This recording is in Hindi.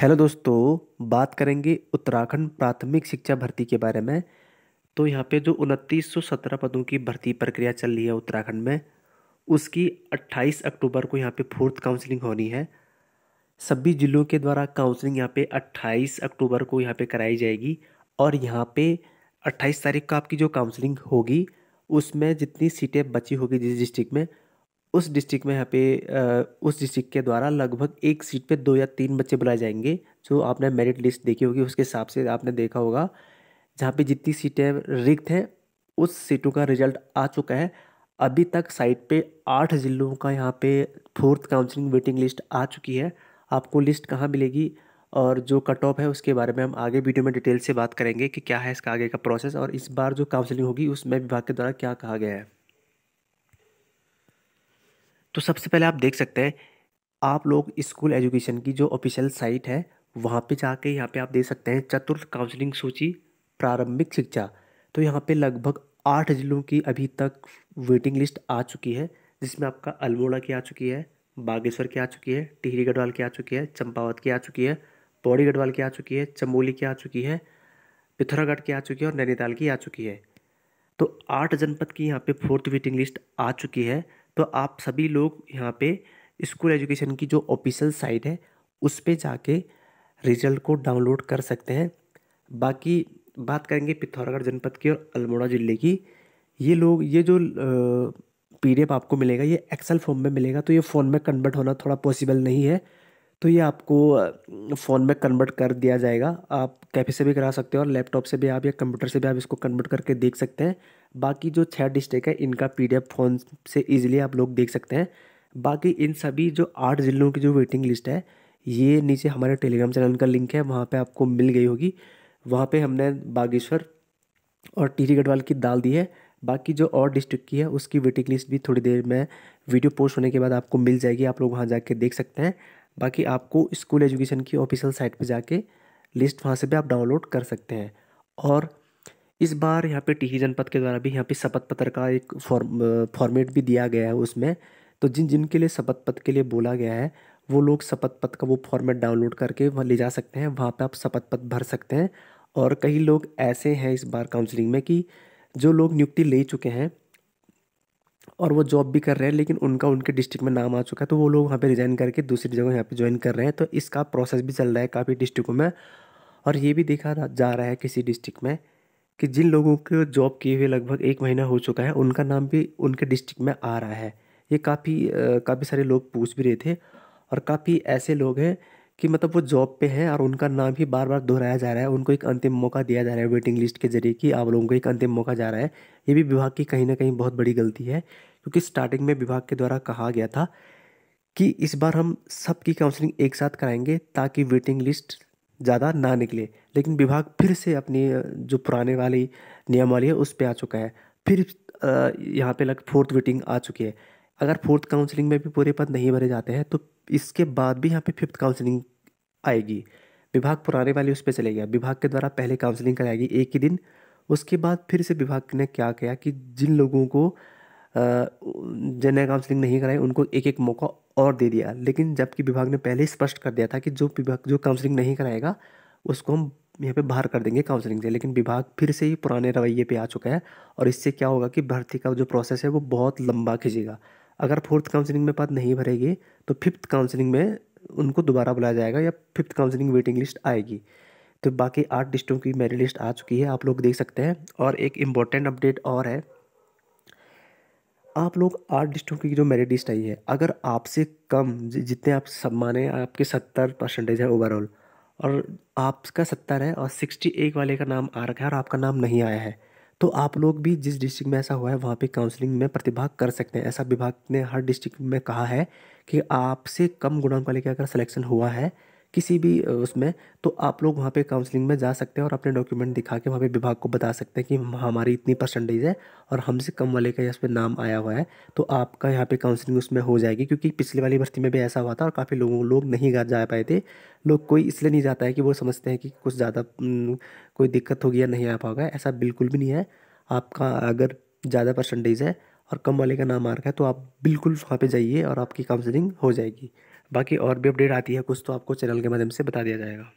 हेलो दोस्तों बात करेंगे उत्तराखंड प्राथमिक शिक्षा भर्ती के बारे में तो यहाँ पे जो उनतीस पदों की भर्ती प्रक्रिया चल रही है उत्तराखंड में उसकी 28 अक्टूबर को यहाँ पे फोर्थ काउंसलिंग होनी है सभी जिलों के द्वारा काउंसलिंग यहाँ पे 28 अक्टूबर को यहाँ पे कराई जाएगी और यहाँ पे 28 तारीख को आपकी जो काउंसलिंग होगी उसमें जितनी सीटें बची होगी जिस डिस्ट्रिक्ट में उस डिस्ट्रिक्ट में यहाँ पे उस डिस्ट्रिक्ट के द्वारा लगभग एक सीट पे दो या तीन बच्चे बुलाए जाएंगे जो आपने मेरिट लिस्ट देखी होगी उसके हिसाब से आपने देखा होगा जहाँ पे जितनी सीटें रिक्त हैं उस सीटों का रिजल्ट आ चुका है अभी तक साइट पे आठ ज़िलों का यहाँ पे फोर्थ काउंसलिंग वेटिंग लिस्ट आ चुकी है आपको लिस्ट कहाँ मिलेगी और जो कट ऑफ है उसके बारे में हम आगे वीडियो में डिटेल से बात करेंगे कि क्या है इसका आगे का प्रोसेस और इस बार जो काउंसलिंग होगी उसमें विभाग के द्वारा क्या कहा गया है तो सबसे पहले आप देख सकते हैं आप लोग स्कूल एजुकेशन की जो ऑफिशियल साइट है वहाँ पे जाके यहाँ पे आप देख सकते हैं चतुर्थ काउंसलिंग सूची प्रारंभिक शिक्षा तो यहाँ पे लगभग आठ ज़िलों की अभी तक वेटिंग लिस्ट आ चुकी है जिसमें आपका अल्मोड़ा की आ चुकी है बागेश्वर की आ चुकी है टिहरी गढ़वाल की आ चुकी है चंपावत की आ चुकी है पौड़ी गढ़वाल की आ चुकी है चमोली की आ चुकी है पिथौरागढ़ की आ चुकी है और नैनीताल की आ चुकी है तो आठ जनपद की यहाँ पे फोर्थ वेटिंग लिस्ट आ चुकी है तो आप सभी लोग यहाँ पे स्कूल एजुकेशन की जो ऑफिशियल साइट है उस पर जाके रिजल्ट को डाउनलोड कर सकते हैं बाकी बात करेंगे पिथौरागढ़ जनपद की और अल्मोड़ा ज़िले की ये लोग ये जो पी आपको मिलेगा ये एक्सेल फॉर्म में मिलेगा तो ये फ़ोन में कन्वर्ट होना थोड़ा पॉसिबल नहीं है तो ये आपको फ़ोन में कन्वर्ट कर दिया जाएगा आप कैफे से भी करा सकते हो और लैपटॉप से भी आप या कंप्यूटर से भी आप इसको कन्वर्ट करके देख सकते हैं बाकी जो छः डिस्ट्रिक्ट है इनका पी फ़ोन से ईजिली आप लोग देख सकते हैं बाकी इन सभी जो आठ ज़िलों की जो वेटिंग लिस्ट है ये नीचे हमारे टेलीग्राम चैनल का लिंक है वहाँ पर आपको मिल गई होगी वहाँ पर हमने बागेश्वर और टीटी गढ़वाल की दाल दी है बाकी जो और डिस्ट्रिक्ट की है उसकी वेटिंग लिस्ट भी थोड़ी देर में वीडियो पोस्ट होने के बाद आपको मिल जाएगी आप लोग वहाँ जाके देख सकते हैं बाकी आपको स्कूल एजुकेशन की ऑफिशियल साइट पे जाके लिस्ट वहाँ से भी आप डाउनलोड कर सकते हैं और इस बार यहाँ पे टीही जनपद के द्वारा भी यहाँ पे शपथ पत्र का एक फॉर्म फॉर्मेट भी दिया गया है उसमें तो जिन जिन के लिए शपथ पत्र के लिए बोला गया है वो लोग शपथ पत्र का वो फॉर्मेट डाउनलोड करके वहाँ ले जा सकते हैं वहाँ पर आप शपथ पत्र भर सकते हैं और कई लोग ऐसे हैं इस बार काउंसलिंग में कि जो लोग नियुक्ति ले चुके हैं और वो जॉब भी कर रहे हैं लेकिन उनका उनके डिस्ट्रिक्ट में नाम आ चुका है तो वो लोग वहाँ पे रिज़ाइन करके दूसरी जगह यहाँ पे ज्वाइन कर रहे हैं तो इसका प्रोसेस भी चल रहा है काफ़ी डिस्ट्रिक्टों में और ये भी देखा जा रहा है किसी डिस्ट्रिक्ट में कि जिन लोगों के जॉब किए हुए लगभग एक महीना हो चुका है उनका नाम भी उनके डिस्ट्रिक्ट में आ रहा है ये काफ़ी काफ़ी सारे लोग पूछ भी रहे थे और काफ़ी ऐसे लोग हैं कि मतलब वो जॉब पे है और उनका नाम ही बार बार दोहराया जा रहा है उनको एक अंतिम मौका दिया जा रहा है वेटिंग लिस्ट के जरिए कि आप लोगों को एक अंतिम मौका जा रहा है ये भी विभाग की कहीं ना कहीं बहुत बड़ी गलती है क्योंकि स्टार्टिंग में विभाग के द्वारा कहा गया था कि इस बार हम सबकी काउंसलिंग एक साथ कराएंगे ताकि वेटिंग लिस्ट ज़्यादा ना निकले लेकिन विभाग फिर से अपनी जो पुराने वाली नियमावली है उस पर आ चुका है फिर यहाँ पे लग फोर्थ वेटिंग आ चुकी है अगर फोर्थ काउंसलिंग में भी पूरे पद नहीं भरे जाते हैं तो इसके बाद भी यहाँ पे फिफ्थ काउंसलिंग आएगी विभाग पुराने वाले उस पर चले गया विभाग के द्वारा पहले काउंसलिंग कराएगी एक ही दिन उसके बाद फिर से विभाग ने क्या किया कि जिन लोगों को जनरल काउंसलिंग नहीं कराई उनको एक एक मौका और दे दिया लेकिन जबकि विभाग ने पहले ही स्पष्ट कर दिया था कि जो विभाग जो काउंसलिंग नहीं कराएगा उसको हम यहाँ पे बाहर कर देंगे काउंसलिंग से लेकिन विभाग फिर से ही पुराने रवैये पे आ चुका है और इससे क्या होगा कि भर्ती का जो प्रोसेस है वो बहुत लंबा खींचेगा अगर फोर्थ काउंसलिंग में बात नहीं भरेगी तो फिफ्थ काउंसलिंग में उनको दोबारा बुलाया जाएगा या फिफ्थ काउंसलिंग वेटिंग लिस्ट आएगी तो बाकी आठ डिस्ट्रिक्ट की मेरी लिस्ट आ चुकी है आप लोग देख सकते हैं और एक इम्पॉर्टेंट अपडेट और है आप लोग आठ डिस्ट्रिक्ट की जो मेरिट लिस्ट आई है अगर आपसे कम जितने आप सब माने आपके सत्तर परसेंटेज है ओवरऑल और आपका सत्तर है और सिक्सटी एक वाले का नाम आ रखा है और आपका नाम नहीं आया है तो आप लोग भी जिस डिस्ट्रिक्ट में ऐसा हुआ है वहाँ पे काउंसलिंग में प्रतिभाग कर सकते हैं ऐसा विभाग ने हर डिस्ट्रिक्ट में कहा है कि आपसे कम गुणांक वाले के अगर सिलेक्शन हुआ है किसी भी उसमें तो आप लोग वहाँ पे काउंसलिंग में जा सकते हैं और अपने डॉक्यूमेंट दिखा के वहाँ पे विभाग को बता सकते हैं कि हमारी इतनी परसेंटेज है और हमसे कम वाले का यहाँ पर नाम आया हुआ है तो आपका यहाँ पे काउंसलिंग उसमें हो जाएगी क्योंकि पिछली वाली भर्ती में भी ऐसा हुआ था और काफ़ी लोगों लोग नहीं जा पाए थे लोग कोई इसलिए नहीं जाता है कि वो समझते हैं कि कुछ ज़्यादा कोई दिक्कत होगी या नहीं आ पाओगे ऐसा बिल्कुल भी नहीं है आपका अगर ज़्यादा परसेंटेज है और कम वाले का नाम आ रखा है तो आप बिल्कुल वहाँ पे जाइए और आपकी काउंसलिंग हो जाएगी बाकी और भी अपडेट आती है कुछ तो आपको चैनल के माध्यम से बता दिया जाएगा